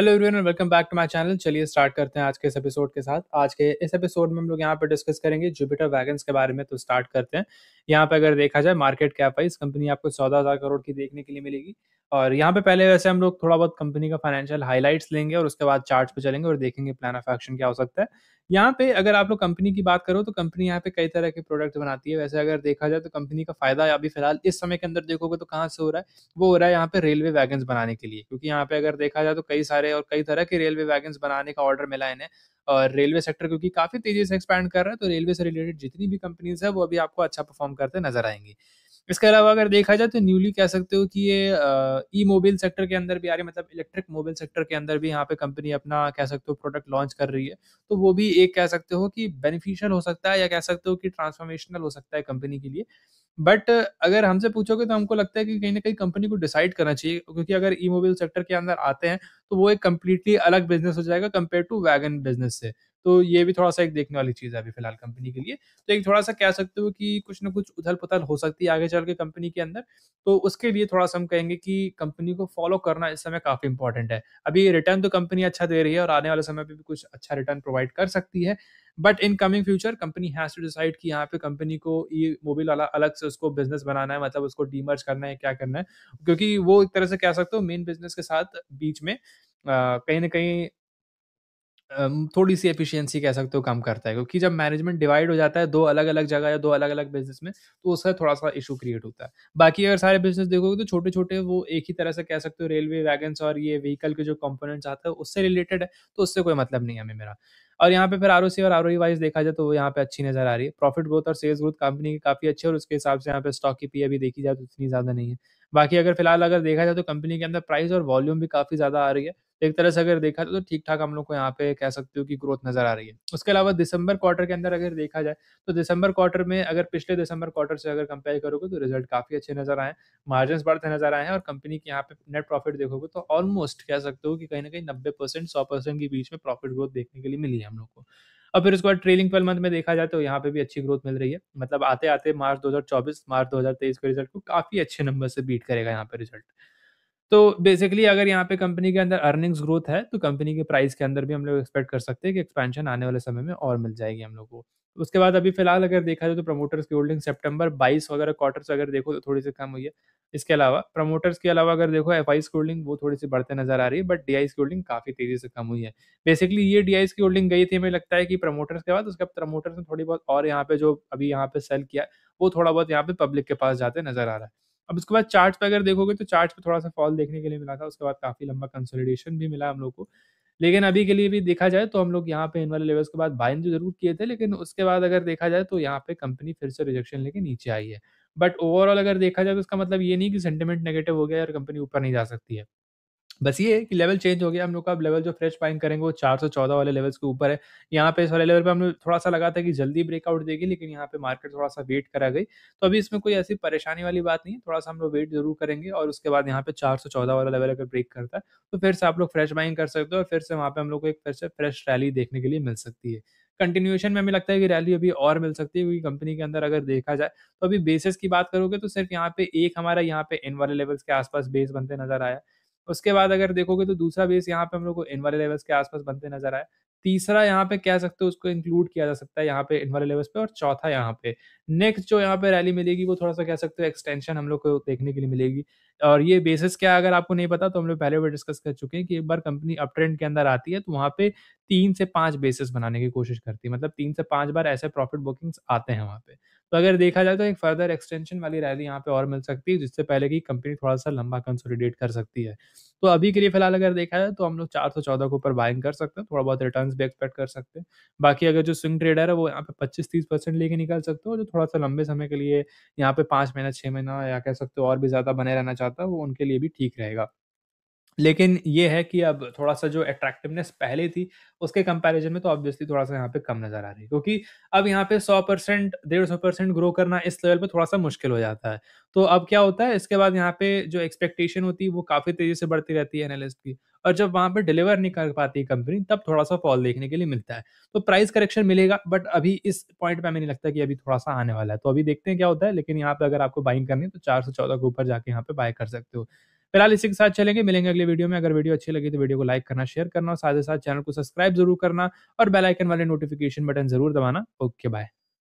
hello everyone and welcome back to my channel चलिए start करते हैं आज के इस एपिसोड के साथ आज के इस एपिसोड में हम लोग यहाँ पर डिस्कस करेंगे जुपिटर वैगन के बारे में तो स्टार्ट करते हैं यहाँ पर अगर देखा जाए मार्केट कैप वाइज कंपनी आपको चौदह हज़ार करोड़ की देखने के लिए मिलेगी और यहाँ पे पहले वैसे हम लोग थोड़ा बहुत कंपनी का फाइनेंशियल हाईलाइट्स लेंगे और उसके बाद चार्ट पे चलेंगे और देखेंगे प्लान ऑफ एक्शन क्या हो सकता है यहाँ पे अगर आप लोग कंपनी की बात करो तो कंपनी यहाँ पे कई तरह के प्रोडक्ट बनाती है वैसे अगर देखा जाए तो कंपनी का फायदा अभी फिलहाल इस समय के अंदर देखोगे तो कहाँ से हो रहा है वो हो रहा है यहाँ पे रेलवे वैगन बनाने के लिए क्योंकि यहाँ पे अगर देखा जाए तो कई सारे और कई तरह के रेलवे वैगन बनाने का ऑर्डर मिला इन्हें और रेलवे सेक्टर क्योंकि काफी तेजी से एक्सपैंड कर रहा है तो रेलवे से रिलेटेड जितनी भी कंपनीज है वो अभी आपको अच्छा परफॉर्म करते नजर आएंगी इसके अलावा अगर देखा जाए तो न्यूली कह सकते हो कि ये ई मोबाइल सेक्टर के अंदर भी आ रही है मतलब इलेक्ट्रिक मोबाइल सेक्टर के अंदर भी यहाँ पे कंपनी अपना कह सकते हो प्रोडक्ट लॉन्च कर रही है तो वो भी एक कह सकते हो कि बेनिफिशियल हो सकता है या कह सकते हो कि ट्रांसफॉर्मेशनल हो सकता है कंपनी के लिए बट अगर हमसे पूछोगे तो हमको लगता है कि कहीं ना कहीं कंपनी को डिसाइड करना चाहिए क्योंकि अगर ई मोबाइल सेक्टर के अंदर आते हैं तो वो एक कम्प्लीटली अलग बिजनेस हो जाएगा कंपेयर टू वैगन बिजनेस से तो ये भी थोड़ा सा एक देखने वाली चीज़ है अभी फिलहाल कंपनी के लिए तो एक थोड़ा सा कह सकते हो कि कुछ ना कुछ उथल पुथल हो सकती है आगे चल के कंपनी के अंदर तो उसके लिए थोड़ा सा हम कहेंगे कि कंपनी को फॉलो करना इस समय काफ़ी इंपॉर्टेंट है अभी रिटर्न तो कंपनी अच्छा दे रही है और आने वाले समय पर भी कुछ अच्छा रिटर्न प्रोवाइड कर सकती है but in coming future company has to decide कि यहाँ पे कंपनी को ये मोबाइल वाला अलग से उसको बिजनेस बनाना है मतलब उसको डीमर्ज करना है क्या करना है क्योंकि वो एक तरह से कह सकते हो मेन बिजनेस के साथ बीच में कहीं ना कहीं थोड़ी सी एफिशिएंसी कह सकते हो कम करता है क्योंकि जब मैनेजमेंट डिवाइड हो जाता है दो अलग अलग जगह या दो अलग अलग बिजनेस में तो उसका थोड़ा सा इशू क्रिएट होता है बाकी अगर सारे बिजनेस देखोगे तो छोटे छोटे वो एक ही तरह से कह सकते हो रेलवे वैगन्स और ये व्हीकल के जो कंपोनेंट्स आते हैं उससे रिलेटेड है तो उससे कोई मतलब नहीं है हमें मेरा और यहाँ पे फिर आर और आर वाइज देखा जाए तो वो यहाँ पे अच्छी नजर आ रही है प्रॉफिट ग्रोथ और सेल्स ग्रोथ कंपनी की काफी अच्छी है और उसके हिसाब से यहाँ पे स्टॉक की पी अभी देखी जाए तो इतनी ज्यादा नहीं है बाकी अगर फिलहाल अगर देखा जाए तो कंपनी के अंदर प्राइस और वॉल्यूम भी काफी ज्यादा आ रही है एक तरह से अगर देखा जाए तो ठीक ठाक हम लोग को यहाँ पे कह सकते हो कि ग्रोथ नजर आ रही है उसके अलावा दिसंबर क्वार्टर के अंदर अगर देखा जाए तो दिसंबर क्वार्टर में अगर पिछले दिसंबर क्वार्टर से अगर कंपेयर करोगे तो रिजल्ट काफी अच्छे नजर आए मार्जिन बढ़ते नजर आए हैं और कंपनी के यहाँ पे नेट प्रॉफिट देखोगे तो ऑलमोस्ट कह सकते हो कि कहीं ना कहीं नब्बे परसेंट सौ परसेंट के बीच में प्रॉफिट ग्रोथ देखने के लिए मिली है हम लोग को और फिर उसके बाद ट्रेलिंग ट्वेल्व मंथ में देखा जाए तो यहाँ पे भी अच्छी ग्रोथ मिल रही है मतलब आते आते मार्च 2024 मार्च 2023 के रिजल्ट को काफी अच्छे नंबर से बीट करेगा यहाँ पे रिजल्ट तो बेसिकली अगर यहाँ पे कंपनी के अंदर अर्निंग्स ग्रोथ है तो कंपनी के प्राइस के अंदर भी हम लोग एक्सपेक्ट कर सकते हैं कि एक्सपेंशन आने वाले समय में और मिल जाएगी हम लोग को उसके बाद अभी फिलहाल अगर देखा जाए तो प्रमोटर्स की होल्डिंग सेप्टेम्बर बाईस वगैरह क्वार्टर्स अगर देखो तो थोड़ी सी कम हुई है इसके अलावा प्रमोटर्स के अलावा अगर देखो एफ की होल्डिंग वो थोड़ी सी बढ़ते नजर आ रही है बट डी की होल्डिंग काफ़ी तेज़ी से कम हुई है बेसिकली ये डी की होल्डिंग गई थी हमें लगता है कि प्रमोटर्स के बाद उसके बाद प्रमोटर्स ने थोड़ी बहुत और यहाँ पे जो अभी यहाँ पे सेल किया वो थोड़ा बहुत यहाँ पे पब्लिक के पास जाते नजर आ रहा है अब उसके बाद चार्ट पे अगर देखोगे तो चार्ट पे थोड़ा सा फॉल देखने के लिए मिला था उसके बाद काफ़ी लंबा कंसोलिडेशन भी मिला हम लोग को लेकिन अभी के लिए भी देखा जाए तो हम लोग यहाँ पे इन वाले लेवल्स के बाद बाइन तो जरूर किए थे लेकिन उसके बाद अगर देखा जाए तो यहाँ पे कंपनी फिर से रिजेक्शन लेके नीचे आई है बट ओवरऑल अगर देखा जाए तो इसका मतलब ये नहीं कि सेंटिमेंट नेगेटिव हो गया और कंपनी ऊपर नहीं जा सकती है बस ये है कि लेवल चेंज हो गया हम लोग का अब लेवल जो फ्रेश बाइंग करेंगे वो चार सौ चौदह वाले लेवल्स के ऊपर है यहाँ पे इस वाले लेवल पे लोग थोड़ा सा लगा था कि जल्दी ब्रेकआउट देगी लेकिन यहाँ पे मार्केट थोड़ा सा वेट करा गई तो अभी इसमें कोई ऐसी परेशानी वाली बात नहीं है थोड़ा सा हम लोग वेट जरूर करेंगे और उसके बाद यहाँ पे चार सौ चौदह वाला लेवल अगर ब्रेक करता है तो फिर से आप लोग फ्रेश बाइंग कर सकते हो और फिर से वहाँ पे हम लोग को एक फिर से फ्रेश रैली देखने के लिए मिल सकती है कंटिन्यूएशन में हमें लगता है कि रैली अभी और मिल सकती है क्योंकि कंपनी के अंदर अगर देखा जाए तो अभी बेसिस की बात करोगे तो सिर्फ यहाँ पे एक हमारा यहाँ पे इन वाले लेवल्स के आसपास बेस बनते नजर आया उसके बाद अगर देखोगे तो दूसरा बेस यहाँ पे हम लोग को इन वाले लेवल्स के आसपास बनते नजर आए तीसरा यहाँ पे कह सकते हो उसको इंक्लूड किया जा सकता है यहाँ पे इन वाले लेवल्स पे और चौथा यहाँ पे नेक्स्ट जो यहाँ पे रैली मिलेगी वो थोड़ा सा कह सकते हो एक्सटेंशन हम लोग को देखने के लिए मिलेगी और ये बेसिस क्या अगर आपको नहीं पता तो हम लोग पहले भी डिस्कस कर चुके हैं कि एक बार कंपनी अप ट्रेंड के अंदर आती है तो वहाँ पे तीन से पांच बेसिस बनाने की कोशिश करती है मतलब तीन से पांच बार ऐसे प्रॉफिट बुकिंग्स आते हैं वहाँ पे तो अगर देखा जाए तो एक फर्दर एक्सटेंशन वाली रैली यहाँ पे और मिल सकती है जिससे पहले की कंपनी थोड़ा सा लंबा कंसोलिडेट कर सकती है तो अभी के लिए फिलहाल अगर देखा जाए तो हम लोग चार सौ चौदह के ऊपर बाइंग कर सकते हैं थोड़ा बहुत रिटर्न भी एक्सपेक्ट कर सकते हैं बाकी अगर जो स्विंग ट्रेडर है वो यहाँ पे पच्चीस तीस परसेंट लेके निकल सकते हो जो थोड़ा सा लंबे समय के लिए यहाँ पे पाँच महीना छः महीना या कह सकते हो और भी ज़्यादा बने रहना चाहता है वो उनके लिए भी ठीक रहेगा लेकिन ये है कि अब थोड़ा सा जो अट्रैक्टिवनेस पहले थी उसके कंपैरिजन में तो ऑब्वियसली थोड़ा सा यहाँ पे कम नजर आ रही है क्योंकि अब यहाँ पे 100 परसेंट डेढ़ सौ परसेंट ग्रो करना इस लेवल पे थोड़ा सा मुश्किल हो जाता है तो अब क्या होता है इसके बाद यहाँ पे जो एक्सपेक्टेशन होती है वो काफ़ी तेज़ी से बढ़ती रहती है एनालिस्ट की और जब वहाँ पर डिलीवर नहीं कर पाती कंपनी तब थोड़ा सा फॉल देखने के लिए मिलता है तो प्राइस करेक्शन मिलेगा बट अभी इस पॉइंट पर हमें नहीं लगता कि अभी थोड़ा सा आने वाला है तो अभी देखते हैं क्या होता है लेकिन यहाँ पर अगर आपको बाइंग करनी है तो चार के ऊपर जाके यहाँ पे बाय कर सकते हो फिलहाल इसी के साथ चलेंगे मिलेंगे अगले वीडियो में अगर वीडियो अच्छी लगी तो वीडियो को लाइक करना शेयर करना और साथ ही साथ चैनल को सब्सक्राइब जरूर करना और बेलाइकन वाले नोटिफिकेशन बटन जरूर दबाना ओके बाय